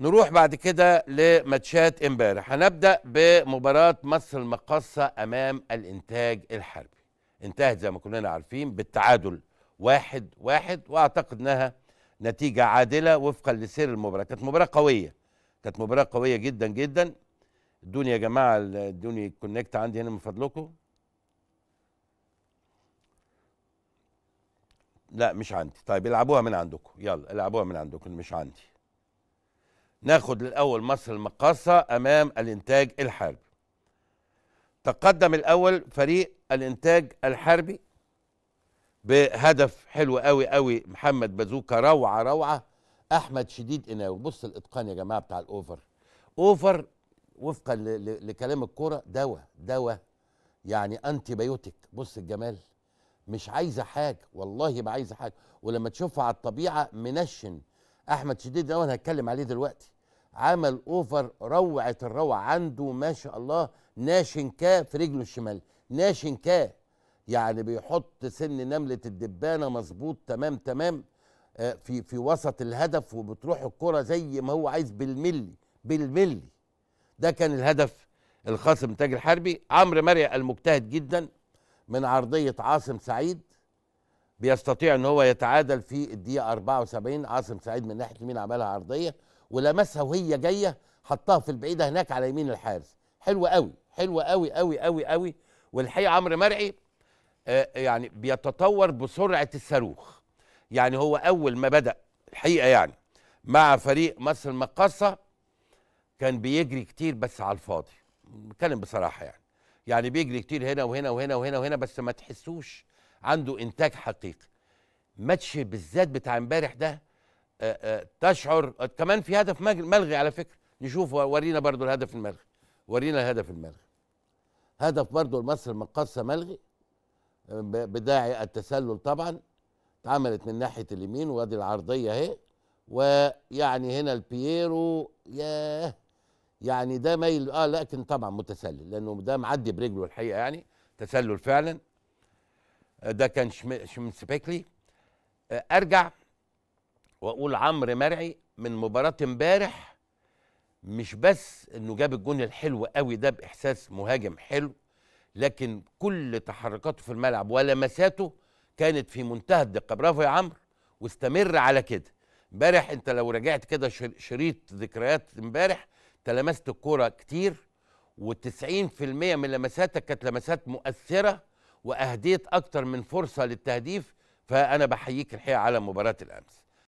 نروح بعد كده لماتشات امبارح هنبدا بمباراه مصر المقاصه امام الانتاج الحربي انتهت زي ما كلنا عارفين بالتعادل واحد واحد واعتقد انها نتيجه عادله وفقا لسير المباراه كانت مباراه قويه كانت مباراه قويه جدا جدا ادوني يا جماعه ادوني كونكت عندي هنا من فضلكم لا مش عندي طيب العبوها من عندكم يلا العبوها من عندكم مش عندي ناخد الأول مصر المقاصة أمام الإنتاج الحربي تقدم الأول فريق الإنتاج الحربي بهدف حلو قوي قوي محمد بازوكا روعة روعة أحمد شديد إناوي بص الإتقان يا جماعة بتاع الأوفر أوفر وفقا لكلام الكورة دواء دواء يعني أنتي بيوتك بص الجمال مش عايزة حاجة والله ما عايزة حاجة ولما تشوفها على الطبيعة منشن احمد شديد ده وانا هتكلم عليه دلوقتي عمل اوفر روعه الروعه عنده ما شاء الله ناشن كا في رجله الشمال ناشن كا يعني بيحط سن نمله الدبانه مظبوط تمام تمام آه، في في وسط الهدف وبتروح الكره زي ما هو عايز بالملي بالملي ده كان الهدف الخاص بنتاج الحربي عمرو مرعي المجتهد جدا من عرضيه عاصم سعيد بيستطيع ان هو يتعادل في الدقيقه 74 عاصم سعيد من ناحيه اليمين عملها عرضيه ولمسها وهي جايه حطها في البعيده هناك على يمين الحارس حلوه قوي حلوه قوي قوي قوي قوي والحقيقه عمرو مرعي آه، يعني بيتطور بسرعه الصاروخ يعني هو اول ما بدا الحقيقه يعني مع فريق مصر المقاصه كان بيجري كتير بس على الفاضي بتكلم بصراحه يعني يعني بيجري كتير هنا وهنا وهنا وهنا وهنا بس ما تحسوش عنده انتاج حقيقي ماتش بالذات بتاع امبارح ده آه، آه، تشعر آه، كمان في هدف ملغي على فكره نشوف ورينا برضو الهدف الملغي ورينا الهدف الملغي هدف برضو لمصر المقاصه ملغي بداعي التسلل طبعا اتعملت من ناحيه اليمين وادي العرضيه اهي ويعني هنا البييرو ياه يعني ده ميل اه لكن طبعا متسلل لانه ده معدي برجله الحقيقه يعني تسلل فعلا ده كان شمسبيكلي آه، ارجع واقول عمرو مرعي من مباراه امبارح مش بس انه جاب الجون الحلو قوي ده باحساس مهاجم حلو لكن كل تحركاته في الملعب ولمساته كانت في منتهى الدقه برافو يا عمرو واستمر على كده امبارح انت لو رجعت كده شريط ذكريات امبارح تلمست الكوره كتير و90% من لمساتك كانت لمسات مؤثره واهديت اكتر من فرصه للتهديف فانا بحييك الحقيقه على مباراه الامس